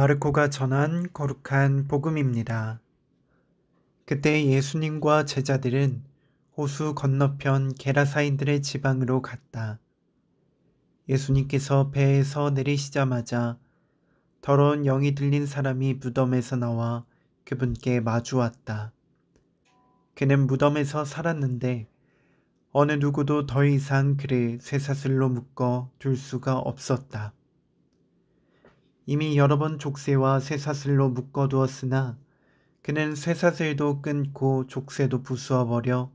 마르코가 전한 거룩한 복음입니다. 그때 예수님과 제자들은 호수 건너편 게라사인들의 지방으로 갔다. 예수님께서 배에서 내리시자마자 더러운 영이 들린 사람이 무덤에서 나와 그분께 마주왔다. 그는 무덤에서 살았는데 어느 누구도 더 이상 그를 쇠사슬로 묶어 둘 수가 없었다. 이미 여러 번 족쇄와 쇠사슬로 묶어두었으나 그는 쇠사슬도 끊고 족쇄도 부수어버려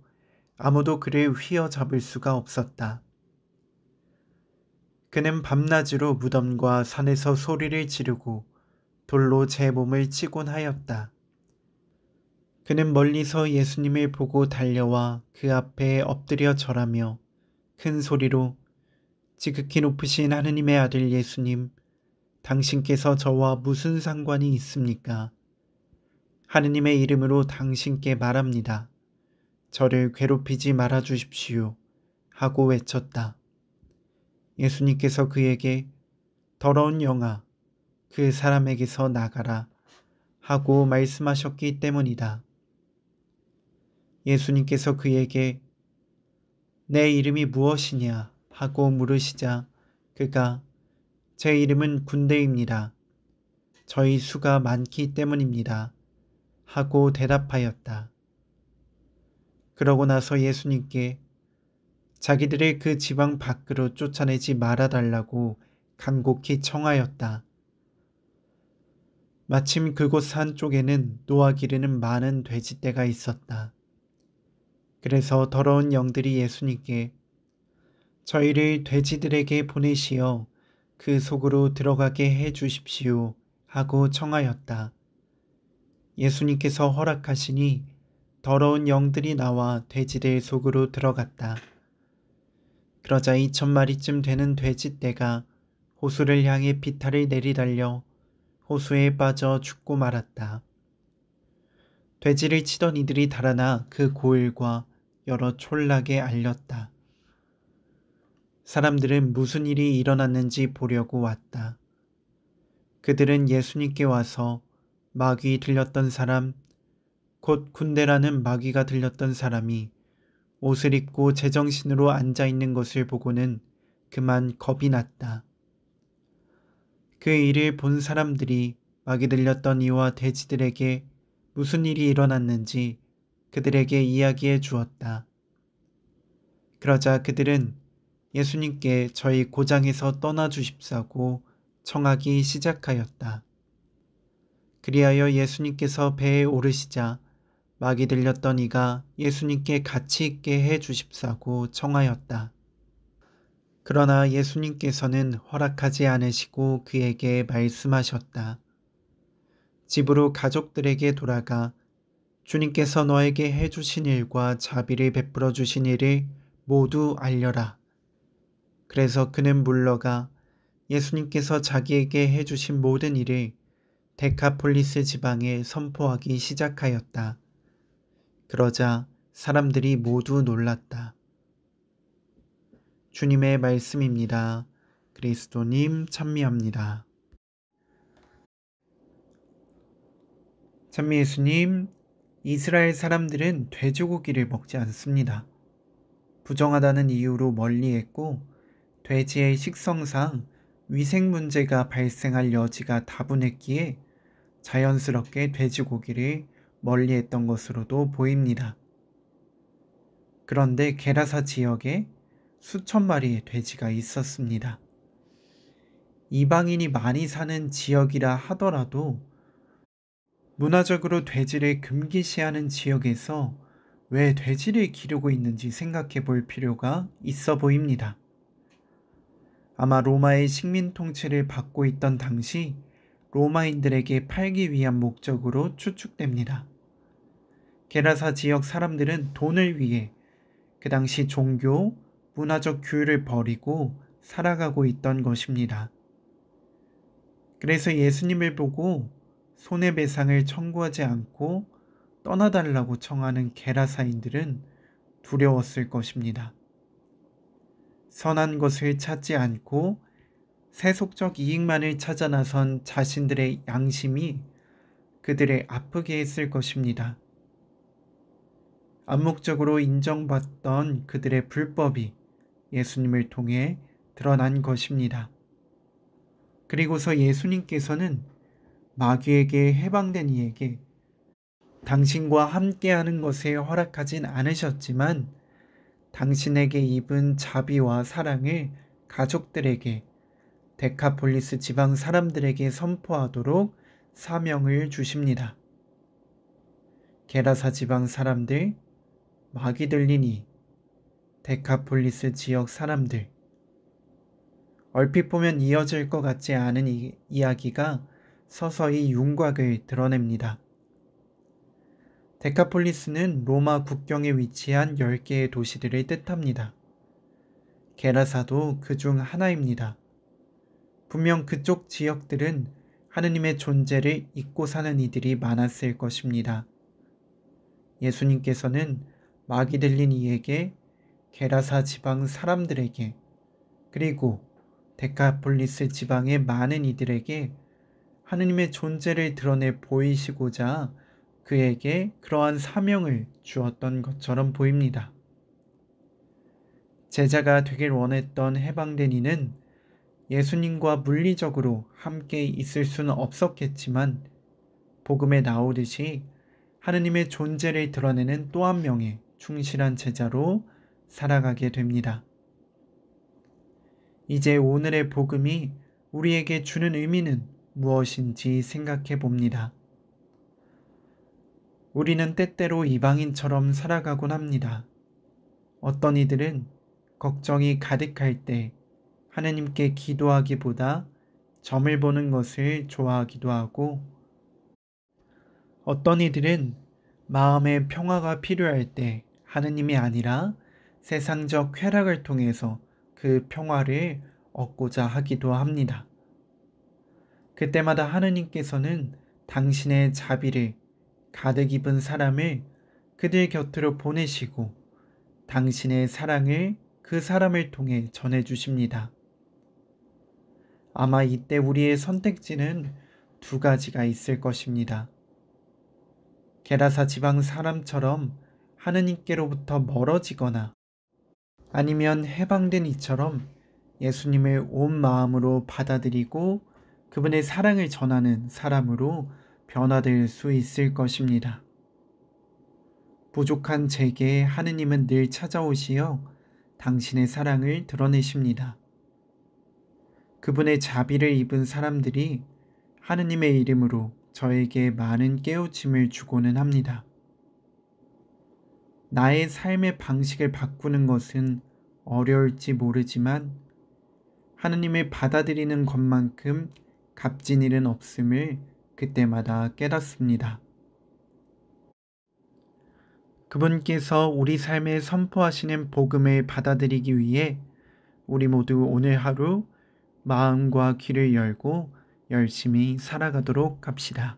아무도 그를 휘어잡을 수가 없었다. 그는 밤낮으로 무덤과 산에서 소리를 지르고 돌로 제 몸을 치곤 하였다. 그는 멀리서 예수님을 보고 달려와 그 앞에 엎드려 절하며 큰 소리로 지극히 높으신 하느님의 아들 예수님, 당신께서 저와 무슨 상관이 있습니까? 하느님의 이름으로 당신께 말합니다. 저를 괴롭히지 말아 주십시오. 하고 외쳤다. 예수님께서 그에게 더러운 영아, 그 사람에게서 나가라. 하고 말씀하셨기 때문이다. 예수님께서 그에게 내 이름이 무엇이냐 하고 물으시자 그가 제 이름은 군대입니다. 저희 수가 많기 때문입니다. 하고 대답하였다. 그러고 나서 예수님께 자기들의 그 지방 밖으로 쫓아내지 말아달라고 간곡히 청하였다. 마침 그곳 산 쪽에는 노아 기르는 많은 돼지떼가 있었다. 그래서 더러운 영들이 예수님께 저희를 돼지들에게 보내시어 그 속으로 들어가게 해 주십시오 하고 청하였다. 예수님께서 허락하시니 더러운 영들이 나와 돼지들 속으로 들어갔다. 그러자 이천 마리쯤 되는 돼지떼가 호수를 향해 비탈을 내리달려 호수에 빠져 죽고 말았다. 돼지를 치던 이들이 달아나 그고일과 여러 촌락에 알렸다. 사람들은 무슨 일이 일어났는지 보려고 왔다. 그들은 예수님께 와서 마귀 들렸던 사람, 곧 군대라는 마귀가 들렸던 사람이 옷을 입고 제정신으로 앉아 있는 것을 보고는 그만 겁이 났다. 그 일을 본 사람들이 마귀 들렸던 이와 돼지들에게 무슨 일이 일어났는지 그들에게 이야기해 주었다. 그러자 그들은 예수님께 저희 고장에서 떠나 주십사고 청하기 시작하였다. 그리하여 예수님께서 배에 오르시자 막이 들렸던 이가 예수님께 같이 있게 해 주십사고 청하였다. 그러나 예수님께서는 허락하지 않으시고 그에게 말씀하셨다. 집으로 가족들에게 돌아가 주님께서 너에게 해주신 일과 자비를 베풀어 주신 일을 모두 알려라. 그래서 그는 물러가 예수님께서 자기에게 해주신 모든 일을 데카폴리스 지방에 선포하기 시작하였다. 그러자 사람들이 모두 놀랐다. 주님의 말씀입니다. 그리스도님 찬미합니다. 찬미 예수님, 이스라엘 사람들은 돼지고기를 먹지 않습니다. 부정하다는 이유로 멀리했고 돼지의 식성상 위생 문제가 발생할 여지가 다분했기에 자연스럽게 돼지고기를 멀리했던 것으로도 보입니다. 그런데 게라사 지역에 수천 마리의 돼지가 있었습니다. 이방인이 많이 사는 지역이라 하더라도 문화적으로 돼지를 금기시하는 지역에서 왜 돼지를 기르고 있는지 생각해 볼 필요가 있어 보입니다. 아마 로마의 식민 통치를 받고 있던 당시 로마인들에게 팔기 위한 목적으로 추측됩니다. 게라사 지역 사람들은 돈을 위해 그 당시 종교, 문화적 규율을 버리고 살아가고 있던 것입니다. 그래서 예수님을 보고 손해배상을 청구하지 않고 떠나달라고 청하는 게라사인들은 두려웠을 것입니다. 선한 것을 찾지 않고 세속적 이익만을 찾아 나선 자신들의 양심이 그들의 아프게 했을 것입니다. 암묵적으로 인정받던 그들의 불법이 예수님을 통해 드러난 것입니다. 그리고서 예수님께서는 마귀에게 해방된 이에게 당신과 함께하는 것을 허락하진 않으셨지만 당신에게 입은 자비와 사랑을 가족들에게 데카폴리스 지방 사람들에게 선포하도록 사명을 주십니다. 게라사 지방 사람들, 마귀들리니 데카폴리스 지역 사람들. 얼핏 보면 이어질 것 같지 않은 이, 이야기가 서서히 윤곽을 드러냅니다. 데카폴리스는 로마 국경에 위치한 10개의 도시들을 뜻합니다. 게라사도 그 중 하나입니다. 분명 그쪽 지역들은 하느님의 존재를 잊고 사는 이들이 많았을 것입니다. 예수님께서는 마귀 들린 이에게 게라사 지방 사람들에게 그리고 데카폴리스 지방의 많은 이들에게 하느님의 존재를 드러내 보이시고자 그에게 그러한 사명을 주었던 것처럼 보입니다. 제자가 되길 원했던 해방된 이는 예수님과 물리적으로 함께 있을 수는 없었겠지만 복음에 나오듯이 하느님의 존재를 드러내는 또 한 명의 충실한 제자로 살아가게 됩니다. 이제 오늘의 복음이 우리에게 주는 의미는 무엇인지 생각해 봅니다. 우리는 때때로 이방인처럼 살아가곤 합니다. 어떤 이들은 걱정이 가득할 때하느님께 기도하기보다 점을 보는 것을 좋아하기도 하고 어떤 이들은 마음의 평화가 필요할 때 하느님이 아니라 세상적 쾌락을 통해서 그 평화를 얻고자 하기도 합니다. 그때마다 하느님께서는 당신의 자비를 가득 입은 사람을 그들 곁으로 보내시고 당신의 사랑을 그 사람을 통해 전해 주십니다. 아마 이때 우리의 선택지는 두 가지가 있을 것입니다. 게라사 지방 사람처럼 하느님께로부터 멀어지거나 아니면 해방된 이처럼 예수님을 온 마음으로 받아들이고 그분의 사랑을 전하는 사람으로 변화될 수 있을 것입니다. 부족한 제게 하느님은 늘 찾아오시어 당신의 사랑을 드러내십니다. 그분의 자비를 입은 사람들이 하느님의 이름으로 저에게 많은 깨우침을 주고는 합니다. 나의 삶의 방식을 바꾸는 것은 어려울지 모르지만 하느님을 받아들이는 것만큼 값진 일은 없음을 그때마다 깨닫습니다. 그분께서 우리 삶에 선포하시는 복음을 받아들이기 위해 우리 모두 오늘 하루 마음과 귀를 열고 열심히 살아가도록 합시다.